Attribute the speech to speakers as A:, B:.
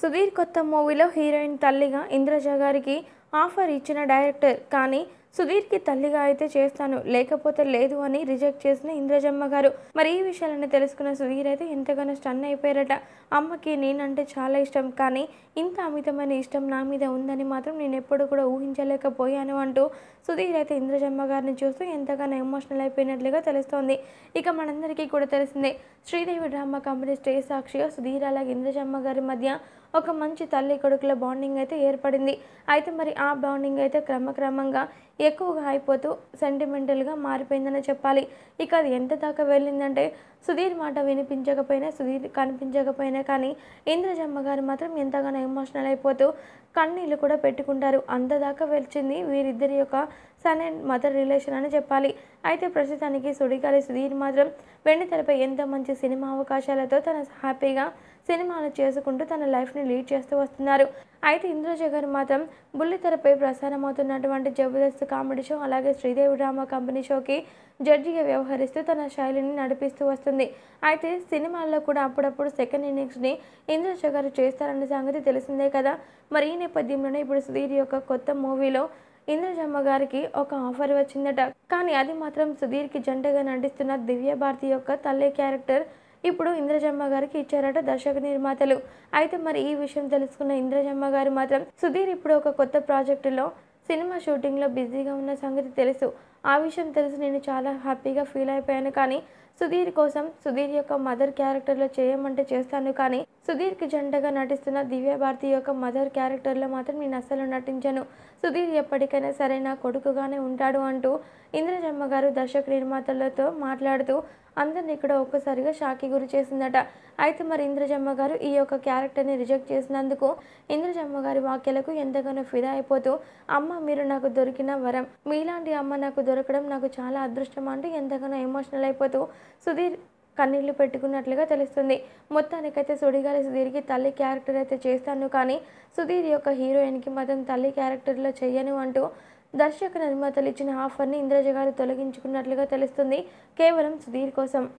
A: సుధీర్ కొత్త మూవీలో హీరోయిన్ తల్లిగా ఇంద్రజ గారికి ఆఫర్ ఇచ్చిన డైరెక్టర్ కానీ సుధీర్కి తల్లిగా అయితే చేస్తాను లేకపోతే లేదు అని రిజెక్ట్ చేసిన ఇంద్రజమ్మ గారు మరి ఈ విషయాలన్నీ తెలుసుకున్న సుధీర్ అయితే ఎంతగానో స్టన్ అయిపోయారట అమ్మకి నేనంటే చాలా ఇష్టం కానీ ఇంత అమితమైన ఇష్టం నా మీద ఉందని మాత్రం నేను ఎప్పుడు కూడా ఊహించలేకపోయాను అంటూ సుధీర్ అయితే ఇంద్రజమ్మ గారిని చూస్తూ ఎంతగానో ఎమోషనల్ అయిపోయినట్లుగా తెలుస్తోంది ఇక మనందరికీ కూడా తెలిసిందే శ్రీదేవి డ్రామా కంపెనీ స్టే సాక్షిగా సుధీర్ అలాగే ఇంద్రజమ్మ గారి మధ్య ఒక మంచి తల్లి కొడుకుల బాండింగ్ అయితే ఏర్పడింది అయితే మరి ఆ బాండింగ్ అయితే క్రమక్రమంగా ఎక్కువగా అయిపోతూ సెంటిమెంటల్గా మారిపోయిందని చెప్పాలి ఇక అది ఎంత దాకా వెళ్ళిందంటే సుధీర్ మాట వినిపించకపోయినా సుధీర్ కనిపించకపోయినా కానీ ఇంద్రజమ్మ గారు మాత్రం ఎంతగానో ఎమోషనల్ అయిపోతూ కన్నీళ్ళు కూడా పెట్టుకుంటారు అంత దాకా వెళ్ళింది వీరిద్దరి యొక్క సన్ అండ్ మదర్ రిలేషన్ అని చెప్పాలి అయితే ప్రస్తుతానికి సుడిగాలి సుధీర్ మాత్రం వెండితెరపై ఎంతో మంచి సినిమా అవకాశాలతో తన హ్యాపీగా సినిమాలు చేసుకుంటూ తన లైఫ్ని లీడ్ చేస్తూ వస్తున్నారు అయితే ఇంద్రజగర్ మాత్రం బుల్లితెరపై ప్రసారమవుతున్నటువంటి జబర్దస్త్ కామెడీ షో అలాగే శ్రీదేవి డ్రామా కంపెనీ షోకి జడ్జిగా వ్యవహరిస్తూ తన శైలిని నడిపిస్తూ వస్తుంది అయితే సినిమాల్లో కూడా అప్పుడప్పుడు సెకండ్ ఇన్నింగ్స్ని ఇంద్రజగర్ చేస్తారన్న సంగతి తెలిసిందే కదా మరి ఈ నేపథ్యంలోనే ఇప్పుడు సుధీర్ యొక్క కొత్త మూవీలో ఇంద్రజమ్మ గారికి ఒక ఆఫర్ వచ్చిందట కానీ అది మాత్రం సుధీర్కి జంటగా నటిస్తున్న దివ్య భారతి యొక్క తల్లి క్యారెక్టర్ ఇప్పుడు ఇంద్రజమ్మ గారికి ఇచ్చారట దర్శక నిర్మాతలు అయితే మరి ఈ విషయం తెలుసుకున్న ఇంద్రజమ్మ గారు మాత్రం సుధీర్ ఇప్పుడు ఒక కొత్త ప్రాజెక్టులో సినిమా షూటింగ్లో బిజీగా ఉన్న సంగతి తెలుసు ఆ విషయం తెలిసి నేను చాలా హ్యాపీగా ఫీల్ అయిపోయాను కానీ సుధీర్ కోసం సుధీర్ యొక్క మదర్ క్యారెక్టర్లో చేయమంటే చేస్తాను కానీ సుధీర్కి జంటగా నటిస్తున్న దివ్య భారతి యొక్క మదర్ క్యారెక్టర్లో మాత్రం నేను అస్సలు నటించను సుధీర్ ఎప్పటికైనా సరైన కొడుకుగానే ఉంటాడు అంటూ ఇంద్రజమ్మ గారు దర్శక నిర్మాతలతో మాట్లాడుతూ అందరిని ఇక్కడ ఒక్కసారిగా షాకి గురి చేసిందట అయితే మరి ఇంద్రజమ్మ గారు ఈ యొక్క క్యారెక్టర్ని రిజెక్ట్ చేసినందుకు ఇంద్రజమ్మ గారి వాక్యలకు ఎంతగానో ఫిదా అయిపోతూ అమ్మ మీరు నాకు దొరికిన వరం మీలాంటి అమ్మ నాకు దొరకడం నాకు చాలా అదృష్టం అంటూ ఎంతగానో ఎమోషనల్ అయిపోతూ సుధీర్ కన్నీళ్లు పెట్టుకున్నట్లుగా తెలుస్తుంది మొత్తానికైతే సుడిగాలి సుధీర్కి తల్లి క్యారెక్టర్ అయితే చేస్తాను కానీ సుధీర్ యొక్క హీరోయిన్కి మాత్రం తల్లి క్యారెక్టర్లో చేయను అంటూ దర్శక నిర్మాతలు ఇచ్చిన ఆఫర్ని ఇంద్రజ గారు తొలగించుకున్నట్లుగా తెలుస్తుంది కేవలం సుధీర్ కోసం